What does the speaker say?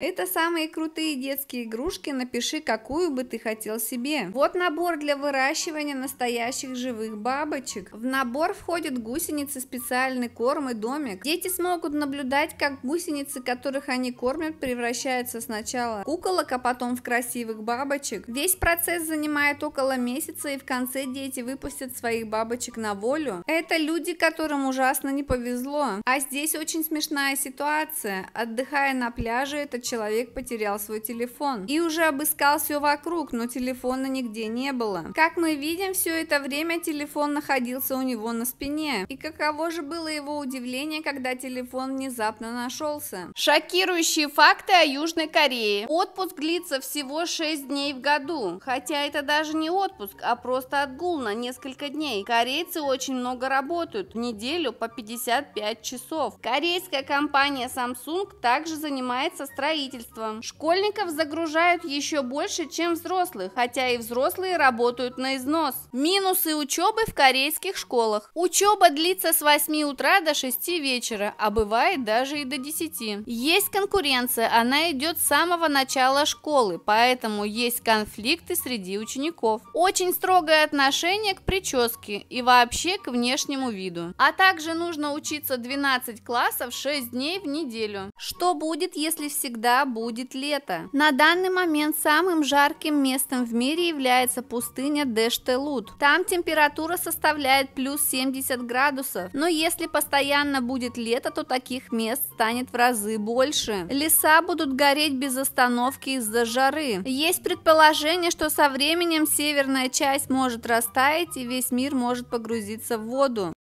Это самые крутые детские игрушки, напиши, какую бы ты хотел себе. Вот набор для выращивания настоящих живых бабочек. В набор входят гусеницы, специальный корм и домик. Дети смогут наблюдать, как гусеницы, которых они кормят, превращаются сначала в куколок, а потом в красивых бабочек. Весь процесс занимает около месяца, и в конце дети выпустят своих бабочек на волю. Это люди, которым ужасно не повезло. А здесь очень смешная ситуация. Отдыхая на пляже, это человек потерял свой телефон и уже обыскал все вокруг, но телефона нигде не было. Как мы видим, все это время телефон находился у него на спине. И каково же было его удивление, когда телефон внезапно нашелся. Шокирующие факты о Южной Корее. Отпуск длится всего 6 дней в году. Хотя это даже не отпуск, а просто отгул на несколько дней. Корейцы очень много работают, в неделю по 55 часов. Корейская компания Samsung также занимается строительством строительством. Школьников загружают еще больше, чем взрослых, хотя и взрослые работают на износ. Минусы учебы в корейских школах. Учеба длится с 8 утра до 6 вечера, а бывает даже и до 10. Есть конкуренция, она идет с самого начала школы, поэтому есть конфликты среди учеников. Очень строгое отношение к прическе и вообще к внешнему виду. А также нужно учиться 12 классов 6 дней в неделю. Что будет, если всегда когда будет лето. На данный момент самым жарким местом в мире является пустыня Дештелут. Там температура составляет плюс 70 градусов, но если постоянно будет лето, то таких мест станет в разы больше. Леса будут гореть без остановки из-за жары. Есть предположение, что со временем северная часть может растаять и весь мир может погрузиться в воду.